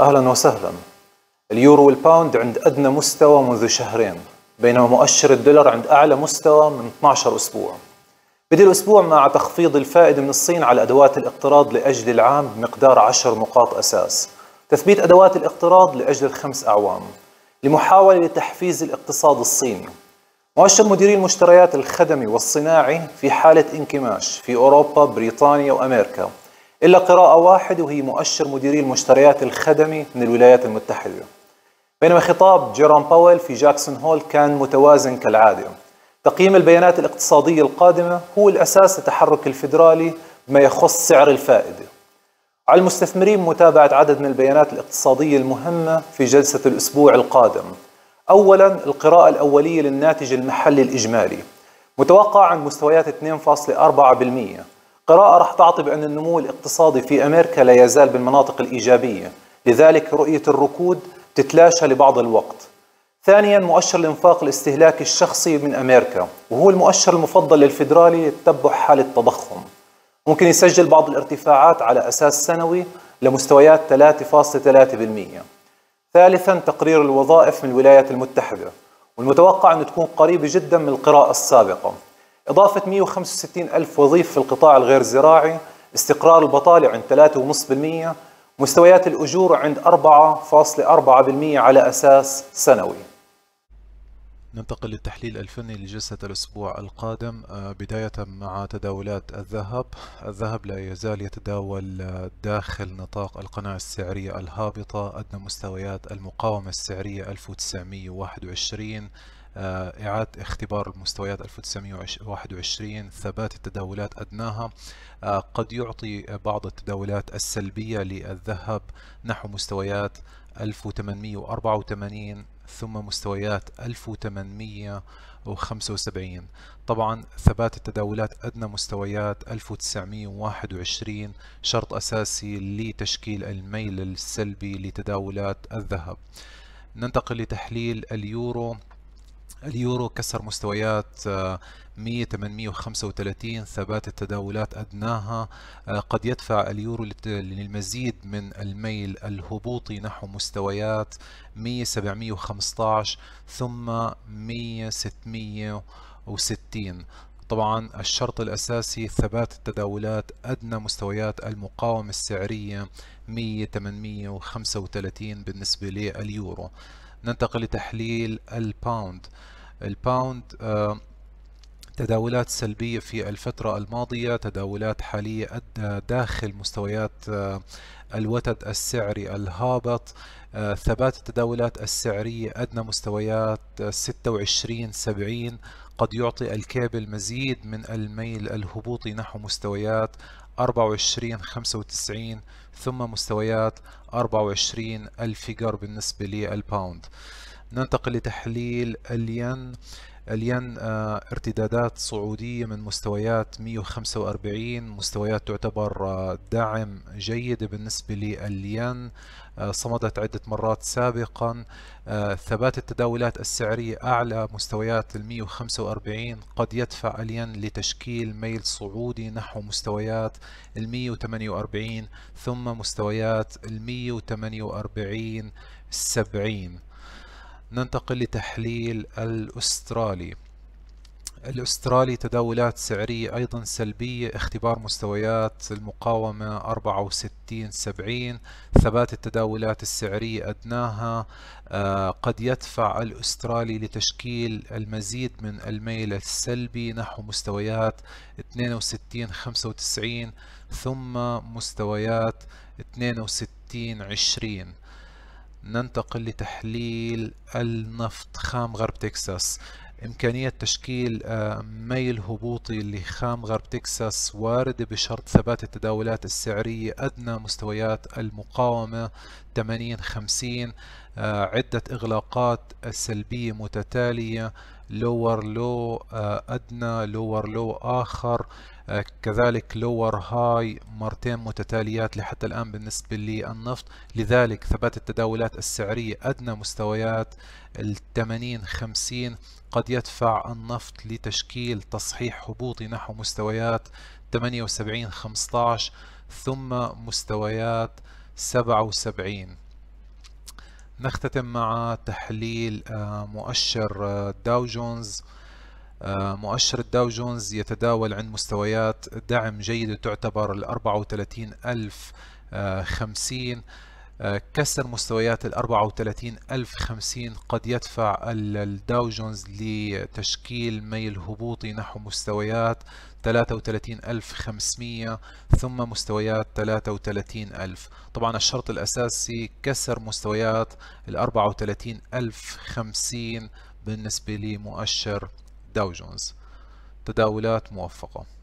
أهلا وسهلا اليورو والباوند عند أدنى مستوى منذ شهرين بينما مؤشر الدولار عند أعلى مستوى من 12 أسبوع بدأ الأسبوع مع تخفيض الفائدة من الصين على أدوات الاقتراض لأجل العام بمقدار 10 نقاط أساس تثبيت أدوات الاقتراض لأجل الخمس أعوام لمحاولة لتحفيز الاقتصاد الصيني مؤشر مديري المشتريات الخدمي والصناعي في حالة انكماش في أوروبا بريطانيا وأمريكا إلا قراءة واحدة وهي مؤشر مديري المشتريات الخدمي من الولايات المتحدة بينما خطاب جيروم باويل في جاكسون هول كان متوازن كالعادة تقييم البيانات الاقتصادية القادمة هو الأساس لتحرك الفيدرالي بما يخص سعر الفائدة على المستثمرين متابعة عدد من البيانات الاقتصادية المهمة في جلسة الأسبوع القادم أولا القراءة الأولية للناتج المحلي الإجمالي متوقع عن مستويات 2.4% قراءة رح تعطي بأن النمو الاقتصادي في أمريكا لا يزال بالمناطق الإيجابية لذلك رؤية الركود تتلاشى لبعض الوقت ثانيا مؤشر الانفاق الاستهلاكي الشخصي من أمريكا وهو المؤشر المفضل للفيدرالي لتتبع حالة التضخم ممكن يسجل بعض الارتفاعات على أساس سنوي لمستويات 3.3% ثالثا تقرير الوظائف من الولايات المتحدة والمتوقع أن تكون قريبة جدا من القراءة السابقة إضافة 165 ألف وظيفة في القطاع الغير زراعي استقرار البطالة عند 3.5% مستويات الأجور عند 4.4% على أساس سنوي ننتقل للتحليل الفني لجلسة الأسبوع القادم آه، بداية مع تداولات الذهب الذهب لا يزال يتداول داخل نطاق القناة السعرية الهابطة أدنى مستويات المقاومة السعرية 1921 آه، إعادة اختبار المستويات 1921 ثبات التداولات أدناها آه، قد يعطي بعض التداولات السلبية للذهب نحو مستويات 1884 ثم مستويات 1875 طبعا ثبات التداولات أدنى مستويات 1921 شرط أساسي لتشكيل الميل السلبي لتداولات الذهب ننتقل لتحليل اليورو اليورو كسر مستويات 1835 آه، ثبات التداولات أدناها آه، قد يدفع اليورو للمزيد من الميل الهبوطي نحو مستويات 1715 ثم 1660 طبعا الشرط الأساسي ثبات التداولات أدنى مستويات المقاومة السعرية 1835 بالنسبة لليورو ننتقل لتحليل الباوند الباوند آه، تداولات سلبية في الفترة الماضية تداولات حالية أدى داخل مستويات آه، الوتد السعري الهابط آه، ثبات التداولات السعرية أدنى مستويات 26 70 قد يعطي الكابل مزيد من الميل الهبوطي نحو مستويات 24 95 ثم مستويات 24 الفيجر بالنسبة للباوند ننتقل لتحليل الين الين آه، ارتدادات صعودية من مستويات 145 مستويات تعتبر آه، دعم جيد بالنسبة للين آه، صمدت عدة مرات سابقا ثبات التداولات السعرية أعلى مستويات ال 145 قد يدفع الين لتشكيل ميل صعودي نحو مستويات ال 148 ثم مستويات ال 148 70 ننتقل لتحليل الأسترالي الأسترالي تداولات سعرية أيضا سلبية اختبار مستويات المقاومة 64 70 ثبات التداولات السعرية أدناها آه قد يدفع الأسترالي لتشكيل المزيد من الميل السلبي نحو مستويات 62 95 ثم مستويات 62 20 ننتقل لتحليل النفط خام غرب تكساس إمكانية تشكيل آه، ميل هبوطي لخام غرب تكساس واردة بشرط ثبات التداولات السعرية أدنى مستويات المقاومة 80 50 آه، عدة إغلاقات سلبية متتالية لور لو آه، أدنى لور لو آخر آه، كذلك لور هاي مرتين متتاليات لحتى الآن بالنسبة للنفط لذلك ثبات التداولات السعرية أدنى مستويات الثمانين خمسين قد يدفع النفط لتشكيل تصحيح هبوطي نحو مستويات 78 15 ثم مستويات 77 نختتم مع تحليل آه، آه، آه، مؤشر داو جونز مؤشر الداو جونز يتداول عند مستويات دعم جيدة تعتبر ال 34050 آه، كسر مستويات ال 34050 قد يدفع الداو جونز لتشكيل ميل هبوطي نحو مستويات 33500 ثم مستويات 33000 طبعا الشرط الأساسي كسر مستويات ال 34050 بالنسبة لمؤشر داو جونز تداولات موفقة